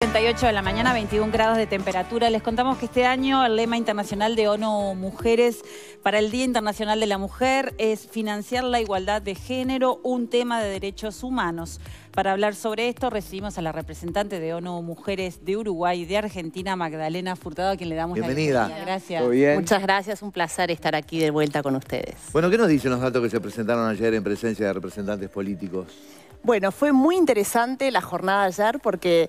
38 de la mañana, 21 grados de temperatura. Les contamos que este año el lema internacional de ONU Mujeres para el Día Internacional de la Mujer es financiar la igualdad de género, un tema de derechos humanos. Para hablar sobre esto recibimos a la representante de ONU Mujeres de Uruguay y de Argentina, Magdalena Furtado, a quien le damos bienvenida. la bienvenida. Gracias. Muchas gracias, un placer estar aquí de vuelta con ustedes. Bueno, ¿qué nos dicen los datos que se presentaron ayer en presencia de representantes políticos? Bueno, fue muy interesante la jornada ayer porque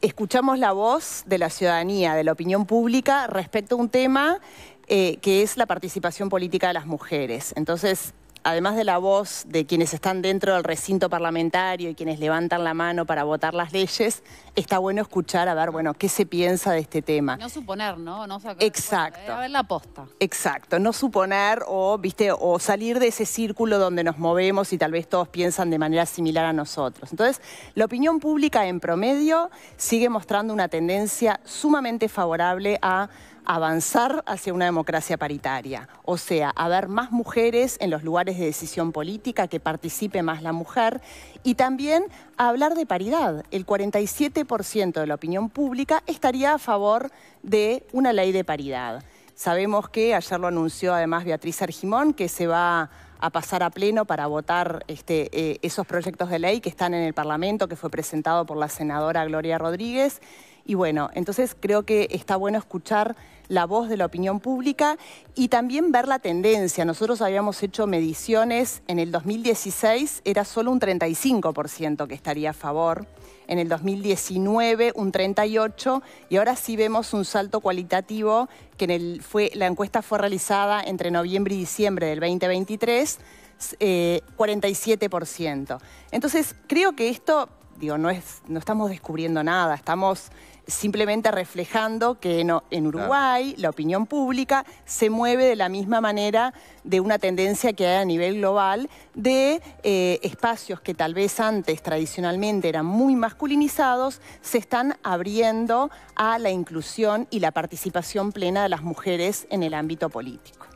escuchamos la voz de la ciudadanía, de la opinión pública respecto a un tema eh, que es la participación política de las mujeres. Entonces, además de la voz de quienes están dentro del recinto parlamentario y quienes levantan la mano para votar las leyes, está bueno escuchar a ver, bueno, qué se piensa de este tema. No suponer, ¿no? no Exacto. Eh, a ver la posta. Exacto, no suponer o, viste, o salir de ese círculo donde nos movemos y tal vez todos piensan de manera similar a nosotros. Entonces, la opinión pública en promedio sigue mostrando una tendencia sumamente favorable a avanzar hacia una democracia paritaria, o sea, haber más mujeres en los lugares de decisión política, que participe más la mujer, y también hablar de paridad. El 47% de la opinión pública estaría a favor de una ley de paridad. Sabemos que ayer lo anunció además Beatriz Argimón, que se va a pasar a pleno para votar este, eh, esos proyectos de ley que están en el Parlamento, que fue presentado por la senadora Gloria Rodríguez y bueno, entonces creo que está bueno escuchar la voz de la opinión pública y también ver la tendencia. Nosotros habíamos hecho mediciones, en el 2016 era solo un 35% que estaría a favor, en el 2019 un 38% y ahora sí vemos un salto cualitativo que en el, fue, la encuesta fue realizada entre noviembre y diciembre del 2023. 47%. Eh, entonces, creo que esto, digo, no, es, no estamos descubriendo nada, estamos simplemente reflejando que en, en Uruguay la opinión pública se mueve de la misma manera de una tendencia que hay a nivel global de eh, espacios que tal vez antes tradicionalmente eran muy masculinizados, se están abriendo a la inclusión y la participación plena de las mujeres en el ámbito político.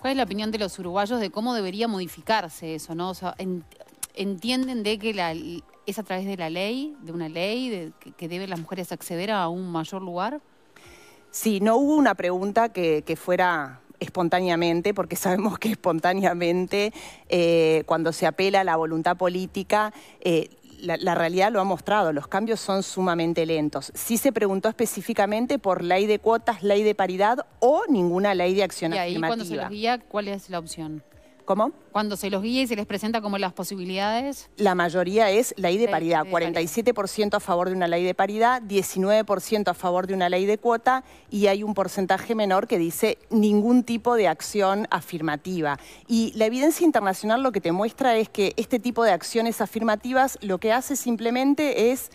¿Cuál es la opinión de los uruguayos de cómo debería modificarse eso? ¿no? entienden de que la ¿Es a través de la ley, de una ley que, debe deben las mujeres acceder a un mayor lugar? Sí, no hubo una pregunta que, fuera espontáneamente, porque sabemos que espontáneamente, eh, cuando se apela a la voluntad política, eh, la, realidad lo ha mostrado, los cambios son sumamente lentos. Sí se preguntó específicamente por ley de cuotas, ley de paridad o ninguna ley de acción y ahí, cuando se guía, ¿cuál es la opción? ¿Cómo? Cuando se los guía y se les presenta como las posibilidades. La mayoría es la ley de paridad, 47% a favor de una ley de paridad, 19% a favor de una ley de cuota y hay un porcentaje menor que dice ningún tipo de acción afirmativa. Y la evidencia internacional lo que te muestra es que este tipo de acciones afirmativas lo que hace simplemente es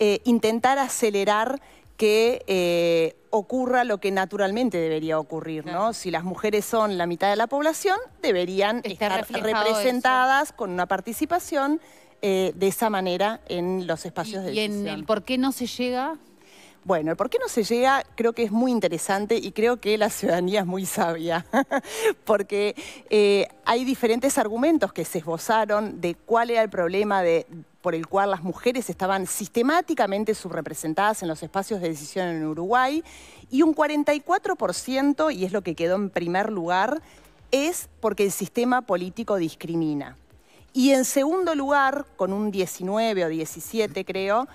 eh, intentar acelerar que eh, ocurra lo que naturalmente debería ocurrir, ¿no? Si las mujeres son la mitad de la población, deberían estar representadas con una participación eh, de esa manera en los espacios de decisión. ¿Y en el por qué no se llega? Bueno, el por qué no se llega creo que es muy interesante y creo que la ciudadanía es muy sabia, porque eh, hay diferentes argumentos que se esbozaron de cuál era el problema de por el cual las mujeres estaban sistemáticamente subrepresentadas en los espacios de decisión en Uruguay, y un 44%, y es lo que quedó en primer lugar, es porque el sistema político discrimina. Y en segundo lugar, con un 19 o 17 creo,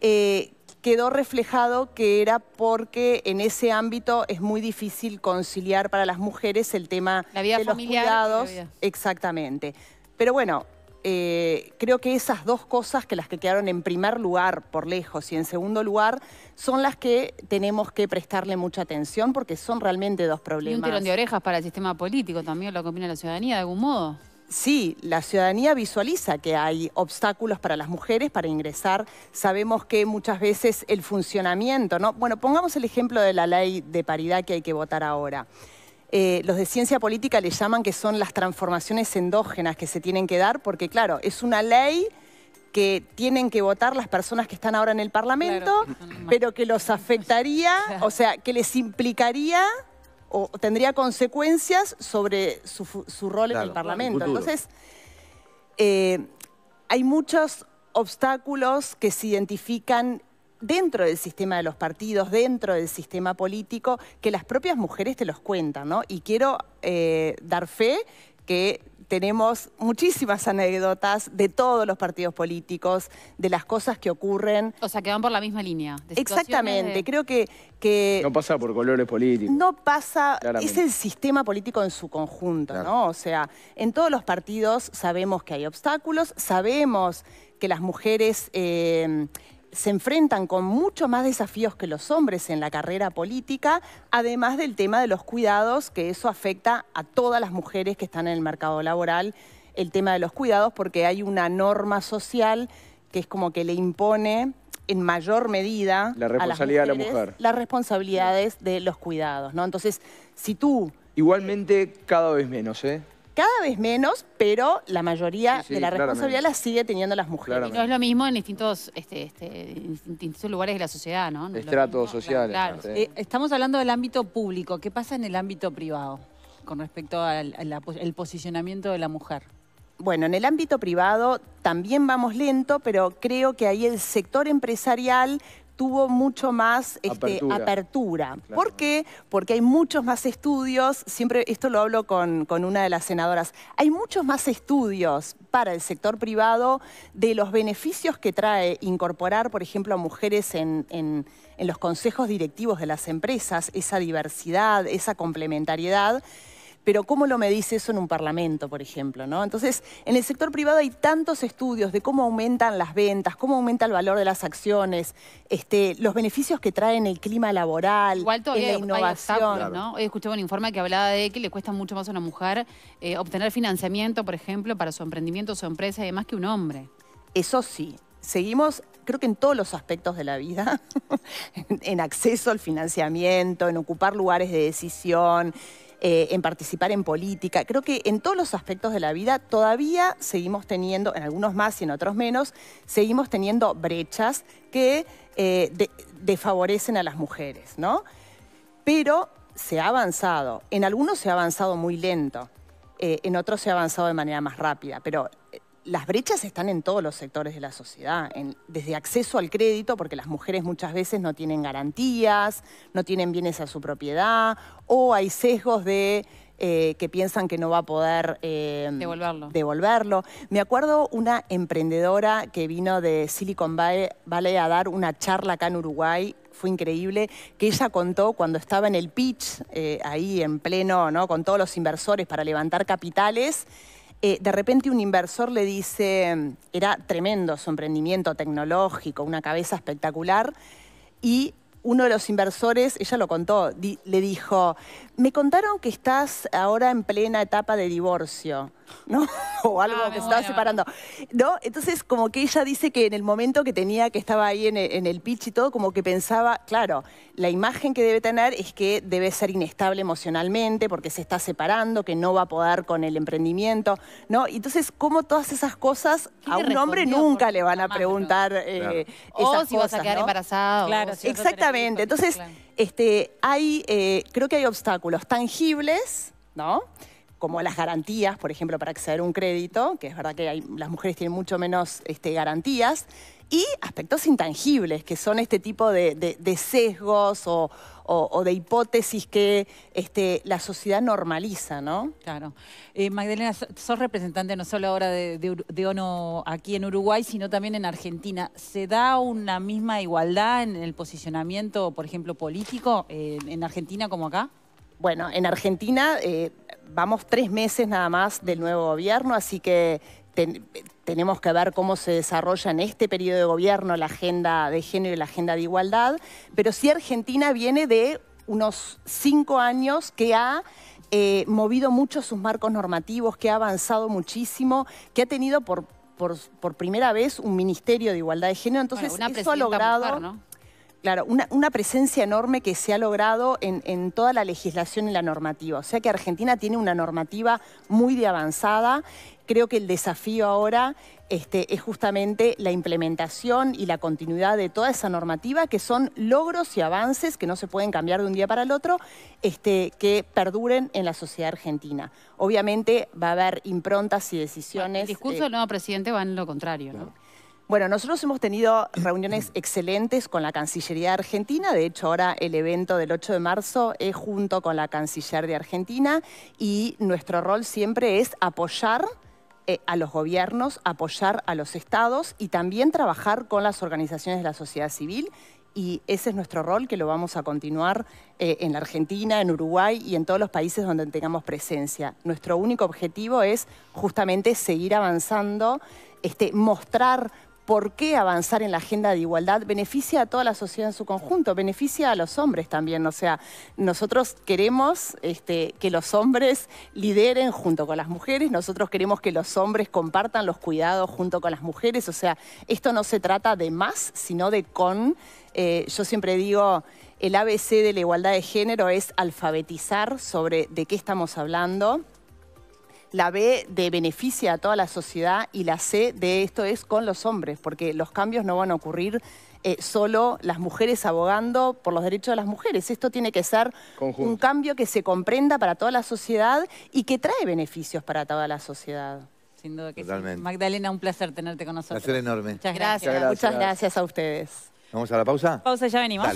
eh, quedó reflejado que era porque en ese ámbito es muy difícil conciliar para las mujeres el tema de los cuidados. Exactamente. Pero bueno, eh, creo que esas dos cosas, que las que quedaron en primer lugar por lejos y en segundo lugar, son las que tenemos que prestarle mucha atención porque son realmente dos problemas. Y un tirón de orejas para el sistema político también lo combina la ciudadanía de algún modo. Sí, la ciudadanía visualiza que hay obstáculos para las mujeres para ingresar. Sabemos que muchas veces el funcionamiento, ¿no? Bueno, pongamos el ejemplo de la ley de paridad que hay que votar ahora. Eh, los de ciencia política le llaman que son las transformaciones endógenas que se tienen que dar, porque claro, es una ley que tienen que votar las personas que están ahora en el Parlamento, pero que los afectaría, o sea, que les implicaría o tendría consecuencias sobre su, rol en el Parlamento. Entonces, eh, hay muchos obstáculos que se identifican dentro del sistema de los partidos, dentro del sistema político, que las propias mujeres te los cuentan, ¿no? Y quiero eh, dar fe que tenemos muchísimas anécdotas de todos los partidos políticos, de las cosas que ocurren. O sea, que van por la misma línea. Exactamente, creo que, que, No pasa por colores políticos. No pasa, es el sistema político en su conjunto, ¿no? O sea, en todos los partidos sabemos que hay obstáculos, sabemos que las mujeres... Eh, se enfrentan con mucho más desafíos que los hombres en la carrera política, además del tema de los cuidados, que eso afecta a todas las mujeres que están en el mercado laboral, el tema de los cuidados, porque hay una norma social que es como que le impone en mayor medida la responsabilidad a las la mujer. Las responsabilidades de los cuidados, ¿no? Entonces, si tú... Igualmente cada vez menos, ¿eh? cada vez menos, pero la mayoría de la responsabilidad la sigue teniendo las mujeres. no es lo mismo este, este, en distintos, lugares de la sociedad, ¿no? Estratos sociales. Eh, estamos hablando del ámbito público. ¿Qué pasa en el ámbito privado con respecto al, al posicionamiento de la mujer? Bueno, en el ámbito privado también vamos lento, pero creo que ahí el sector empresarial tuvo mucho más este, apertura. ¿Por qué? Porque hay muchos más estudios, siempre esto lo hablo con, una de las senadoras, hay muchos más estudios para el sector privado de los beneficios que trae incorporar, por ejemplo, a mujeres en los consejos directivos de las empresas, esa diversidad, esa complementariedad pero ¿cómo lo medís eso en un parlamento, por ejemplo? ¿no? Entonces, en el sector privado hay tantos estudios de cómo aumentan las ventas, cómo aumenta el valor de las acciones, este, los beneficios que traen el clima laboral, en la innovación. Hoy escuché un informe que hablaba de que le cuesta mucho más a una mujer eh, obtener financiamiento, por ejemplo, para su emprendimiento, su empresa además que un hombre. Eso sí, seguimos, creo que en todos los aspectos de la vida, en, acceso al financiamiento, en ocupar lugares de decisión, eh, en participar en política. Creo que en todos los aspectos de la vida todavía seguimos teniendo, en algunos más y en otros menos, seguimos teniendo brechas que eh, desfavorecen a las mujeres, ¿no? Pero se ha avanzado. En algunos se ha avanzado muy lento. Eh, en otros se ha avanzado de manera más rápida, pero las brechas están en todos los sectores de la sociedad, desde acceso al crédito, porque las mujeres muchas veces no tienen garantías, no tienen bienes a su propiedad, o hay sesgos de eh, que piensan que no va a poder em, devolverlo. Me acuerdo una emprendedora que vino de Silicon Valley, a dar una charla acá en Uruguay fue increíble, que ella contó cuando estaba en el pitch, eh, ahí en pleno, ¿no? con todos los inversores para levantar capitales, eh, de repente un inversor le dice, era tremendo su emprendimiento tecnológico, una cabeza espectacular, y uno de los inversores, ella lo contó, le dijo, me contaron que estás ahora en plena etapa de divorcio, ¿no? o algo ah, que se estaba separando. ¿No? Entonces, como que ella dice que en el momento que tenía, que estaba ahí en, el pitch y todo, como que pensaba, claro, la imagen que debe tener es que debe ser inestable emocionalmente, porque se está separando, que no va a poder con el emprendimiento, ¿no? Entonces, como todas esas cosas a un hombre nunca le van a preguntar eh, si vas a quedar embarazado. Claro, Exactamente. Exactamente. Entonces, este, hay, eh, creo que hay obstáculos tangibles, ¿no? como las garantías, por ejemplo, para acceder a un crédito, que es verdad que las mujeres tienen mucho menos este, garantías, y aspectos intangibles, que son este tipo de sesgos o, o, de hipótesis que este, la sociedad normaliza, ¿no? Claro. Eh, Magdalena, sos representante no solo ahora de, ONU aquí en Uruguay, sino también en Argentina. ¿Se da una misma igualdad en el posicionamiento, por ejemplo, político eh, en Argentina como acá? Bueno, en Argentina eh, vamos tres meses nada más del nuevo gobierno, así que tenemos que ver cómo se desarrolla en este periodo de gobierno la agenda de género y la agenda de igualdad, pero si Argentina viene de unos cinco años que ha eh, movido mucho sus marcos normativos, que ha avanzado muchísimo, que ha tenido por, por, por primera vez un Ministerio de Igualdad de Género. Entonces, eso ha logrado... Claro, una, presencia enorme que se ha logrado en, toda la legislación y la normativa. O sea que Argentina tiene una normativa muy de avanzada. Creo que el desafío ahora este, es justamente la implementación y la continuidad de toda esa normativa, que son logros y avances que no se pueden cambiar de un día para el otro, este, que perduren en la sociedad argentina. Obviamente va a haber improntas y decisiones. el discurso eh, del nuevo presidente va en lo contrario, ¿no? Bueno, nosotros hemos tenido reuniones excelentes con la Cancillería de Argentina. De hecho, ahora el evento del 8 de marzo es junto con la Canciller de Argentina y nuestro rol siempre es apoyar eh, a los gobiernos, apoyar a los estados y también trabajar con las organizaciones de la sociedad civil. Y ese es nuestro rol que lo vamos a continuar eh, en la Argentina, en Uruguay y en todos los países donde tengamos presencia. Nuestro único objetivo es justamente seguir avanzando, este, mostrar por qué avanzar en la agenda de igualdad beneficia a toda la sociedad en su conjunto, beneficia a los hombres también. O sea, nosotros queremos este, que los hombres lideren junto con las mujeres, nosotros queremos que los hombres compartan los cuidados junto con las mujeres. O sea, esto no se trata de más, sino de con. Eh, yo siempre digo, el ABC de la igualdad de género es alfabetizar sobre de qué estamos hablando la B de beneficia a toda la sociedad y la C de esto es con los hombres, porque los cambios no van a ocurrir eh, solo las mujeres abogando por los derechos de las mujeres. Esto tiene que ser un cambio que se comprenda para toda la sociedad y que trae beneficios para toda la sociedad. Sin duda que sí. Magdalena, un placer tenerte con nosotros. Un Placer enorme. Muchas gracias. Muchas gracias, a ustedes. ¿Vamos a la pausa? Pausa, ya venimos.